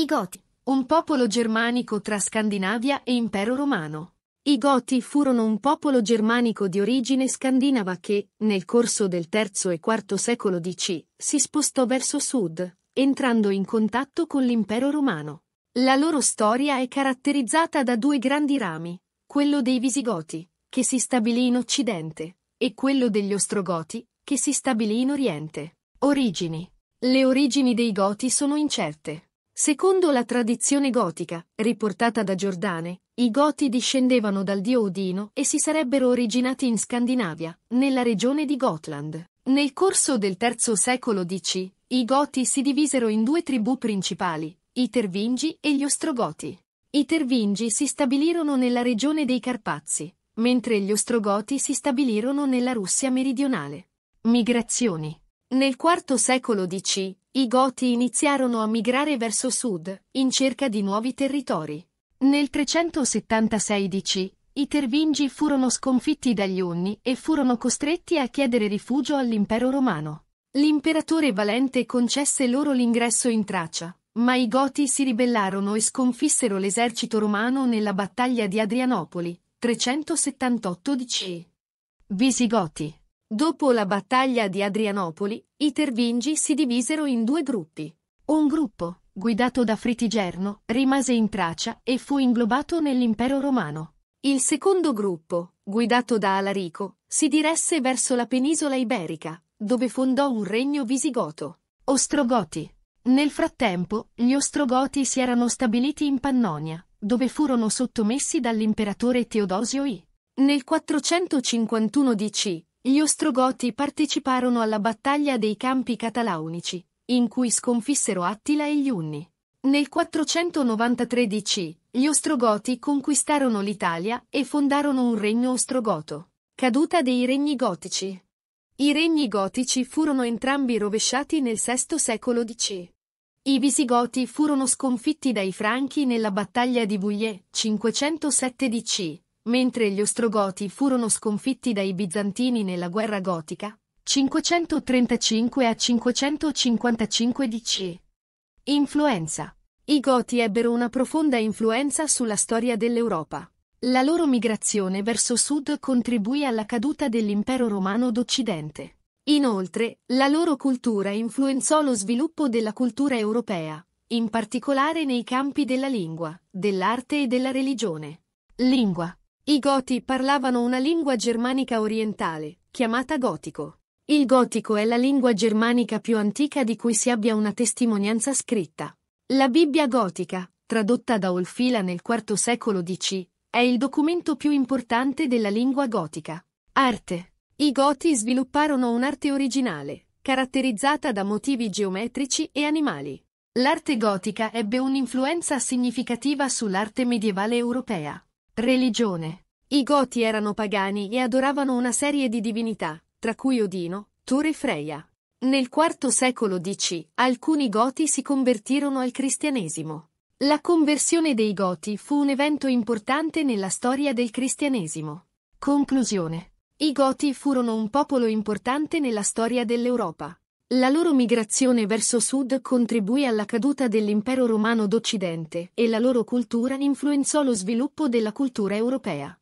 I Goti, un popolo germanico tra Scandinavia e Impero Romano. I Goti furono un popolo germanico di origine scandinava che, nel corso del III e IV secolo DC, si spostò verso sud, entrando in contatto con l'impero romano. La loro storia è caratterizzata da due grandi rami, quello dei Visigoti, che si stabilì in Occidente, e quello degli Ostrogoti, che si stabilì in Oriente. Origini. Le origini dei Goti sono incerte. Secondo la tradizione gotica, riportata da Giordane, i Goti discendevano dal dio Odino e si sarebbero originati in Scandinavia, nella regione di Gotland. Nel corso del III secolo DC, i Goti si divisero in due tribù principali, i Tervingi e gli Ostrogoti. I Tervingi si stabilirono nella regione dei Carpazi, mentre gli Ostrogoti si stabilirono nella Russia meridionale. Migrazioni nel IV secolo DC, i Goti iniziarono a migrare verso sud, in cerca di nuovi territori. Nel 376 DC, i Tervingi furono sconfitti dagli Unni e furono costretti a chiedere rifugio all'impero romano. L'imperatore Valente concesse loro l'ingresso in Tracia, ma i Goti si ribellarono e sconfissero l'esercito romano nella battaglia di Adrianopoli, 378 DC. Visigoti Dopo la battaglia di Adrianopoli, i Tervingi si divisero in due gruppi. Un gruppo, guidato da Fritigerno, rimase in Tracia e fu inglobato nell'impero romano. Il secondo gruppo, guidato da Alarico, si diresse verso la penisola iberica, dove fondò un regno visigoto. Ostrogoti. Nel frattempo, gli Ostrogoti si erano stabiliti in Pannonia, dove furono sottomessi dall'imperatore Teodosio I. Nel 451 DC, gli Ostrogoti parteciparono alla battaglia dei campi catalaunici, in cui sconfissero Attila e gli Unni. Nel 493 DC, gli Ostrogoti conquistarono l'Italia e fondarono un regno ostrogoto. Caduta dei regni gotici. I regni gotici furono entrambi rovesciati nel VI secolo DC. I visigoti furono sconfitti dai franchi nella battaglia di Bouillet, 507 DC, Mentre gli Ostrogoti furono sconfitti dai Bizantini nella guerra gotica, 535 a 555 DC. Influenza. I Goti ebbero una profonda influenza sulla storia dell'Europa. La loro migrazione verso sud contribuì alla caduta dell'impero romano d'Occidente. Inoltre, la loro cultura influenzò lo sviluppo della cultura europea, in particolare nei campi della lingua, dell'arte e della religione. Lingua. I Goti parlavano una lingua germanica orientale, chiamata gotico. Il gotico è la lingua germanica più antica di cui si abbia una testimonianza scritta. La Bibbia gotica, tradotta da Olfila nel IV secolo DC, è il documento più importante della lingua gotica. Arte. I Goti svilupparono un'arte originale, caratterizzata da motivi geometrici e animali. L'arte gotica ebbe un'influenza significativa sull'arte medievale europea. Religione. I Goti erano pagani e adoravano una serie di divinità, tra cui Odino, Tore e Freya. Nel IV secolo DC, alcuni Goti si convertirono al cristianesimo. La conversione dei Goti fu un evento importante nella storia del cristianesimo. Conclusione. I Goti furono un popolo importante nella storia dell'Europa. La loro migrazione verso sud contribuì alla caduta dell'impero romano d'Occidente e la loro cultura influenzò lo sviluppo della cultura europea.